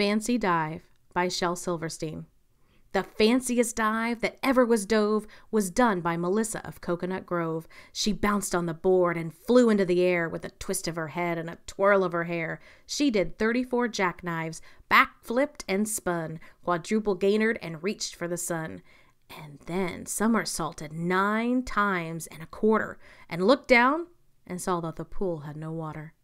Fancy Dive by Shel Silverstein. The fanciest dive that ever was dove was done by Melissa of Coconut Grove. She bounced on the board and flew into the air with a twist of her head and a twirl of her hair. She did 34 jackknives, back flipped and spun, quadruple gainered and reached for the sun. And then somersaulted nine times and a quarter and looked down and saw that the pool had no water.